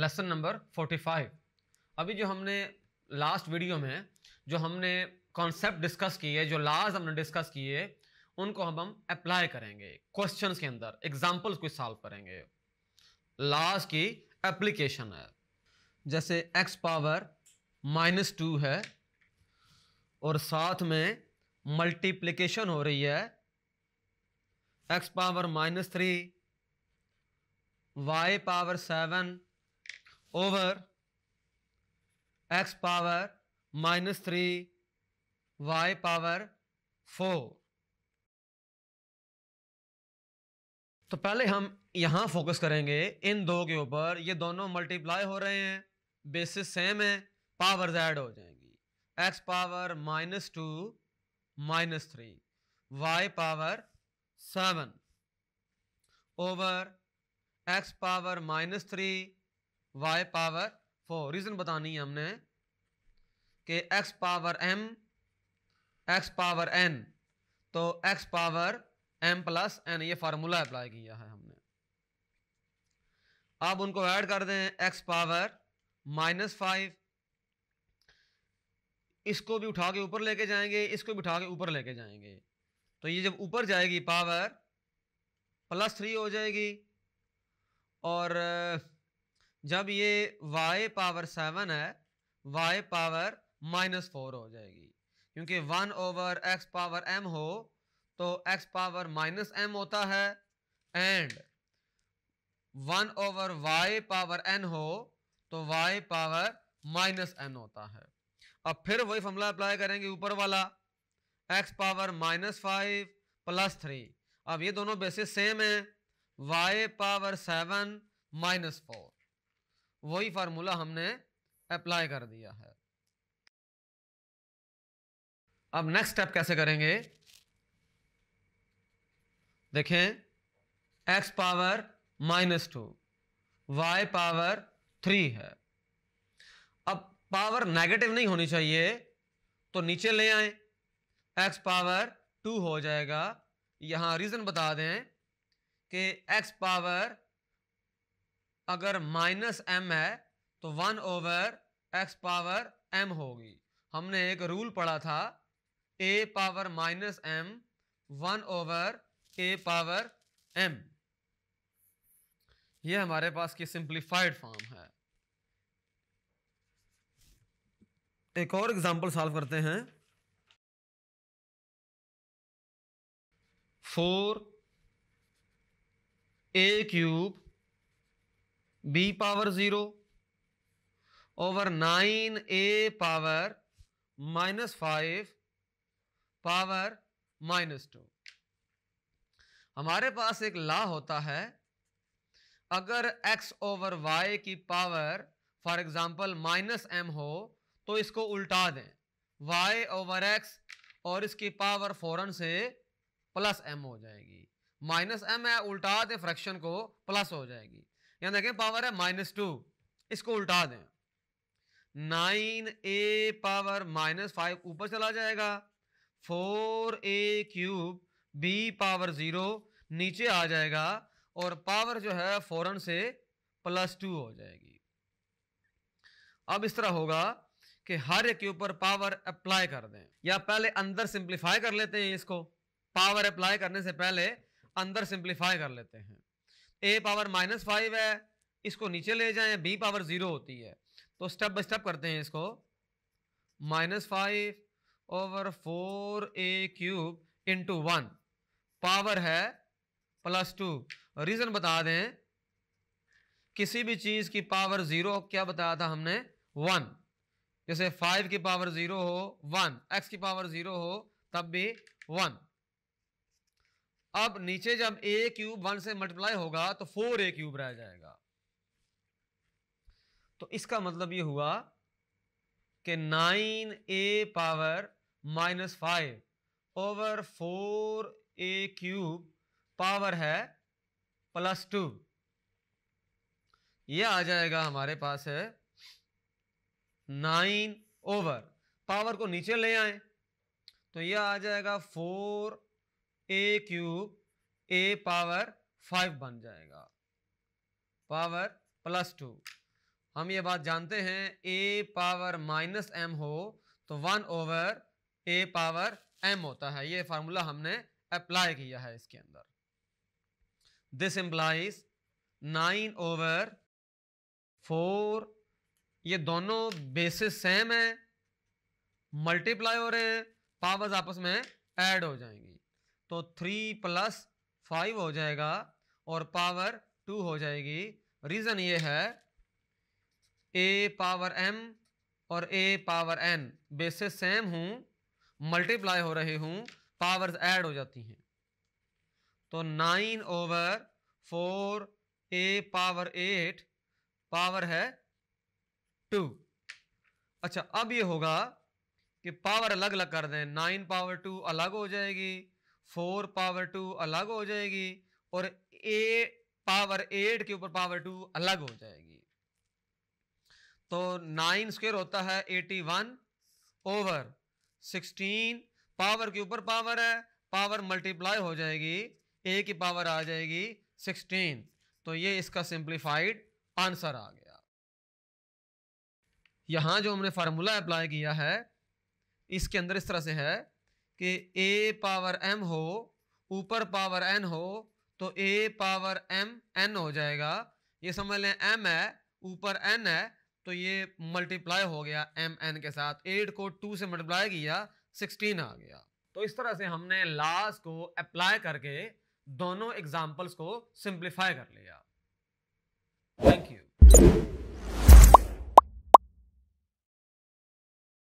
lesson number 45 अभी जो हमने लास्ट वीडियो में जो हमने कॉन्सेप्ट डिस्कस किए जो लाज हमने डिस्कस किए उनको हम हम अप्लाई करेंगे क्वेश्चंस के अंदर एग्जांपल्स को सॉल्व करेंगे लाज की एप्लीकेशन है जैसे एक्स पावर माइनस टू है और साथ में मल्टीप्लिकेशन हो रही है x power minus three y power seven over x power minus 3 y power 4 तो पहले हम यहां फोकस करेंगे इन दो के ऊपर ये दोनों मल्टीप्लाई हो रहे हैं बेसिस सेम है पावर ऐड हो जाएंगी x power minus two minus three y power seven over x power minus three y power four reason बतानी है हमने कि x power m x power n तो x power m plus n ये formula apply किया है हमने अब उनको ऐड कर दें एक्स पावर माइनस फाइव इसको भी उठा के ऊपर लेके जाएंगे इसको भी उठा के ऊपर लेके जाएंगे तो ये जब ऊपर जाएगी पावर प्लस थ्री हो जाएगी और जब ये वाई पावर सेवन है वाई पावर माइनस फोर हो जाएगी क्योंकि one over x power m हो तो एक्स पावर माइनस एम होता है and one over y power n हो तो वाई पावर माइनस एन होता है अब फिर वही फॉर्मूला अप्लाई करेंगे ऊपर वाला x power minus five plus three अब ये दोनों बेसिस सेम है y power seven minus four वही फार्मूला हमने अप्लाई कर दिया है अब नेक्स्ट स्टेप कैसे करेंगे देखें x power minus two y power three है अब पावर नेगेटिव नहीं होनी चाहिए तो नीचे ले आए x पावर टू हो जाएगा यहां रीज़न बता दें कि x पावर अगर माइनस एम है तो one over x power m होगी हमने एक रूल पढ़ा था a power minus m one over a power m ये हमारे पास की सिंप्लीफाइड फॉर्म है एक और एग्जांपल सॉल्व करते हैं four a cube b power zero over nine a power minus five power minus two हमारे पास एक ला होता है अगर x ओवर y की power for example minus m हो तो इसको उल्टा दें y ओवर x और इसकी पावर फौरन से प्लस एम हो जाएगी माइनस एम है उल्टा दें फ्रैक्शन को प्लस हो जाएगी यहां देखें पावर है माइनस टू इसको उल्टा दें nine a power minus five ऊपर चला जाएगा four a cube b power zero नीचे आ जाएगा और पावर जो है फौरन से प्लस टू हो जाएगी अब इस तरह होगा कि हर एक के ऊपर पावर अप्लाई कर दें या पहले अंदर सिंप्लीफाई कर लेते हैं इसको पावर अप्लाई करने से पहले अंदर सिंप्लीफाई कर लेते हैं ए पावर माइनस फाइव है इसको नीचे ले जाएं बी पावर ज़ीरो होती है तो स्टेप बाय स्टेप करते हैं इसको minus five over four a cube into one power है प्लस टू रीज़न बता दें किसी भी चीज़ की पावर ज़ीरो क्या बताया था हमने वन जैसे फाइव की पावर ज़ीरो हो वन एक्स की पावर ज़ीरो हो तब भी वन अब नीचे जब ए क्यूब वन से मल्टीप्लाई होगा तो फोर ए क्यूब रह जाएगा तो इसका मतलब ये हुआ कि nine a power minus five over four a cube power है प्लस टू ये आ जाएगा हमारे पास है नाइन ओवर पावर को नीचे ले आए तो ये आ जाएगा four a cube a power five बन जाएगा पावर प्लस टू हम ये बात जानते हैं ए पावर माइनस एम हो तो one over a power m होता है ये फार्मूला हमने अप्लाई किया है इसके अंदर this implies nine over four ये दोनों बेसिस सेम है मल्टीप्लाई हो रहे हैं पावर्स आपस में ऐड हो जाएंगी तो थ्री प्लस फाइव हो जाएगा और पावर टू हो जाएगी रीज़न ये है ए पावर एम और a power n basis same हूँ मल्टीप्लाई हो रहे हूँ पावर्स ऐड हो जाती हैं तो nine over four a power eight power है टू अच्छा अब ये होगा कि पावर अलग अलग कर दें नाइन पावर टू अलग हो जाएगी फोर पावर टू अलग हो जाएगी और ए पावर एट के ऊपर पावर टू अलग हो जाएगी तो नाइन स्क्वेयर होता है eighty one over sixteen power के ऊपर पावर है पावर मल्टीप्लाई हो जाएगी ए की पावर आ जाएगी सिक्सटीन तो ये इसका सिंप्लीफाइड आंसर आ गया यहाँ जो हमने फार्मूला अप्लाई किया है इसके अंदर इस तरह से है कि ए पावर एम हो ऊपर पावर एन हो तो ए पावर एम एन हो जाएगा ये समझ लें एम है ऊपर एन है तो ये मल्टीप्लाई हो गया एम एन के साथ एट को टू से मल्टीप्लाई किया सिक्सटीन आ गया तो इस तरह से हमने लास्ट को अप्लाई करके दोनों एग्जाम्पल्स को सिंप्लीफाई कर लिया थैंक यू